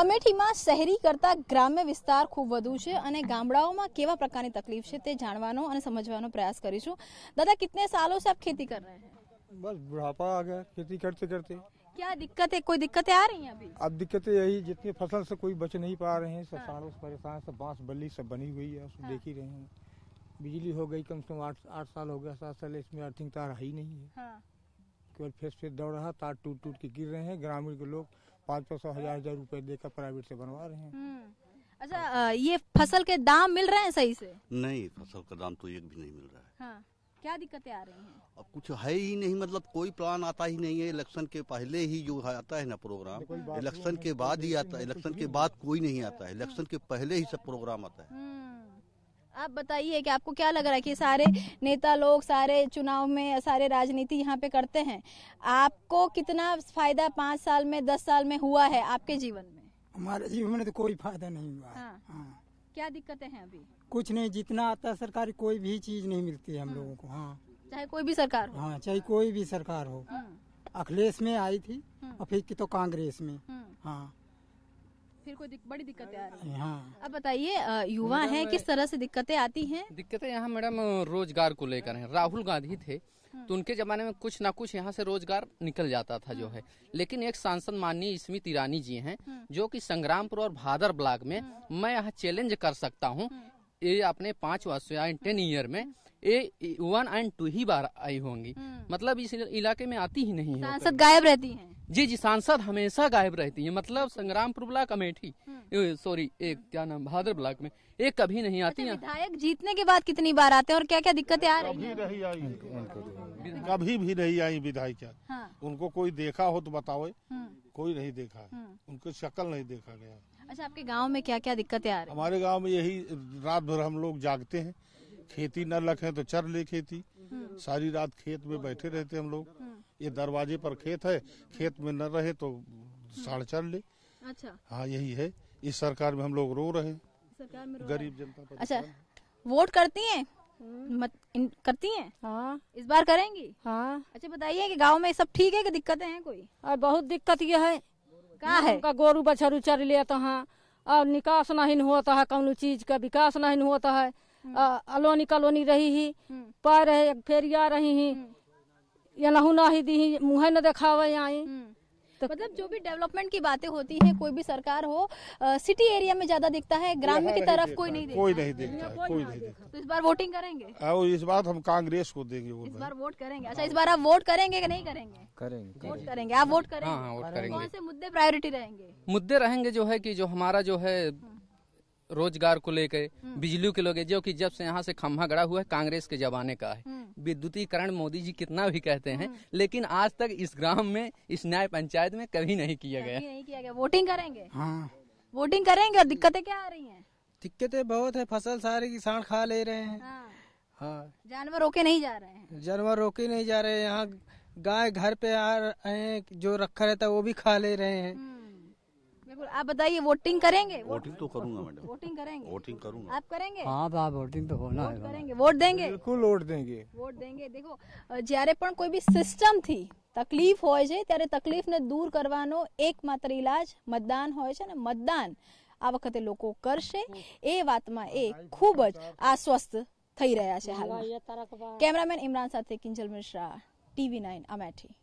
અમેઠીમાં શહેરીકરણતા ગ્રામ્ય વિસ્તાર ખુબ વધું છે અને ગામડાઓમાં કેવા પ્રકારની તકલીફ છે તે જાણવાનો અને સમજવાનો પ્રયાસ કરી છું દાદા કેટલા સાલો સે ખેતી કર રહે છે બસ વૃડાપા આ ગયા ખેતી કરતા ખેતી શું दिक्कत હે કોઈ दिक्कत આ રહી હે અબી આપ दिक्कत યહી જીતની ફસલ સે કોઈ બચ નહી પા રહે હે સસારો પરેશાન સ બાસ બલ્લી સે બની હુઈ હે ઉસે દેખી રહે હે બિજલી હો ગઈ કમ સે 8 8 સાલ હો ગયા સાલ સે ઇસમે અર્થિંગ તાર રહી નહી હે હા કેવર ફિર ફિર દોડ રહા તાર ટૂટ ટૂટ કે ગિર રહે હે ગ્રામીણ કે લોક पाँच पाँच सौ हजार हजार रूपए देकर प्राइवेट से बनवा रहे हैं हम्म। अच्छा ये फसल के दाम मिल रहे हैं सही से नहीं फसल का दाम तो एक भी नहीं मिल रहा है हाँ। क्या दिक्कतें आ रही हैं अब कुछ है ही नहीं मतलब कोई प्लान आता ही नहीं है इलेक्शन के पहले ही जो आता है ना प्रोग्राम इलेक्शन के बाद ही आता है इलेक्शन के बाद कोई नहीं आता है इलेक्शन के पहले ही सब प्रोग्राम आता है हम्म। आप बताइए कि आपको क्या लग रहा है कि सारे नेता लोग सारे चुनाव में सारे राजनीति यहाँ पे करते हैं आपको कितना फायदा पाँच साल में दस साल में हुआ है आपके जीवन में हमारे जीवन में तो कोई फायदा नहीं हुआ हाँ, हाँ। क्या दिक्कतें हैं अभी कुछ नहीं जितना आता सरकारी कोई भी चीज नहीं मिलती है हम हाँ। लोगो को हाँ चाहे कोई भी सरकार हो हाँ चाहे कोई भी सरकार हो हाँ। अखिलेश में आई थी हाँ। और फिर तो कांग्रेस में हाँ फिर कोई दिक, बड़ी दिक्कतें आ रही है हाँ। अब बताइए युवा हैं किस तरह से दिक्कतें आती हैं दिक्कतें यहाँ मैडम रोजगार को लेकर हैं राहुल गांधी थे हाँ। तो उनके जमाने में कुछ ना कुछ यहाँ से रोजगार निकल जाता था जो है हाँ। लेकिन एक सांसद माननीय स्मृति ईरानी जी हैं हाँ। जो कि संग्रामपुर और भादर ब्लॉक में मैं यहाँ चैलेंज कर सकता हूँ ये अपने पांच वर्ष या टेन ईयर में ये वन एंड टू ही बार आई होंगी हम्म। मतलब इस इलाके में आती ही नहीं है सांसद गायब रहती हैं जी जी सांसद हमेशा गायब रहती है मतलब संग्रामपुर ब्लॉक अमेठी हम्म। सॉरी एक क्या नाम बहादुर ब्लॉक में एक कभी नहीं आती अच्छा, है विधायक जीतने के बाद कितनी बार आते हैं और क्या क्या दिक्कतें आ रही है कभी भी नहीं आई विधायक हाँ। उनको कोई देखा हो तो बताओ हम्म। कोई नहीं देखा उनको शक्ल नहीं देखा गया अच्छा आपके गांव में क्या क्या दिक्कतें आ रही हमारे गांव में यही रात भर हम लोग जागते हैं खेती न रखे तो चर ले खेती हम्म। सारी रात खेत में बैठे रहते हम लोग हम्म। ये दरवाजे पर खेत है खेत में न रहे तो साढ़ चर ले अच्छा हाँ यही है इस सरकार में हम लोग रो रहे सरकार में गरीब जनता अच्छा वोट करती है हम्म। मत इन, करती हैं हाँ इस बार करेंगी हाँ अच्छा बताइए कि गांव में सब ठीक है कि दिक्कतें हैं कोई और बहुत दिक्कत ये है का है उनका गोरू बछरू चर लेते हैं और निकास नहीं होता है कौन चीज का विकास नहीं होता है अलोनी कलोनी रही ही हम्म। पैर फेरिया रही ही या हम्म। नहू नहीं दी मुँह न देखावे आई हम्म। तो मतलब जो भी डेवलपमेंट की बातें होती हैं कोई भी सरकार हो आ, सिटी एरिया में ज्यादा दिखता है ग्राम की तरफ कोई नहीं कोई नहीं दिखता कोई नहीं देखता तो इस बार वोटिंग करेंगे हाँ, इस बार हम कांग्रेस को देंगे इस बार वोट करेंगे अच्छा, अच्छा इस बार आप वोट करेंगे नहीं करेंगे करेंगे वोट करेंगे आप वोट हाँ, हाँ, करेंगे कौन से मुद्दे प्रायोरिटी रहेंगे मुद्दे रहेंगे जो है की जो हमारा जो है रोजगार को लेकर बिजली को लेकर जो कि जब से यहाँ से खम्भा गड़ा हुआ है कांग्रेस के जमाने का है हम्म। विद्युतीकरण मोदी जी कितना भी कहते हैं हम्म। लेकिन आज तक इस ग्राम में इस न्याय पंचायत में कभी नहीं किया गया नहीं किया गया वोटिंग करेंगे हाँ वोटिंग करेंगे और दिक्कतें क्या आ रही हैं दिक्कतें बहुत है फसल सारे किसान खा ले रहे हैं हाँ, हाँ। जानवर रोके नहीं जा रहे हैं जानवर रोके नहीं जा रहे हैं यहाँ गाय घर पे आ रहे हैं जो रखा रहता है वो भी खा ले रहे हैं हम्म। बिल्कुल आप बताइए वोटिंग करेंगे वोटिंग तो करूंगा मैडम वोटिंग करेंगे वोटिंग करूंगा आप करेंगे हाँ आप वोटिंग तो होना है करेंगे वोट देंगे बिल्कुल वोट देंगे વોટ દેંગે દેખો જ્યારે પણ કોઈ બી સિસ્ટમથી તકલીફ હોય છે ત્યારે તકલીફને દૂર કરવાનો એકમાત્ર ઇલાજ મતદાન હોય છે ને મતદાન આ વખતે લોકો કરશે એ વાતમાં એ ખૂબ જ આશ્વસ્ત થઈ રહ્યા છે હાલ કેમેરામેન ઇમરાન સાથે કિંજલ મિશ્રા ટીવી નાઇન અમેઠી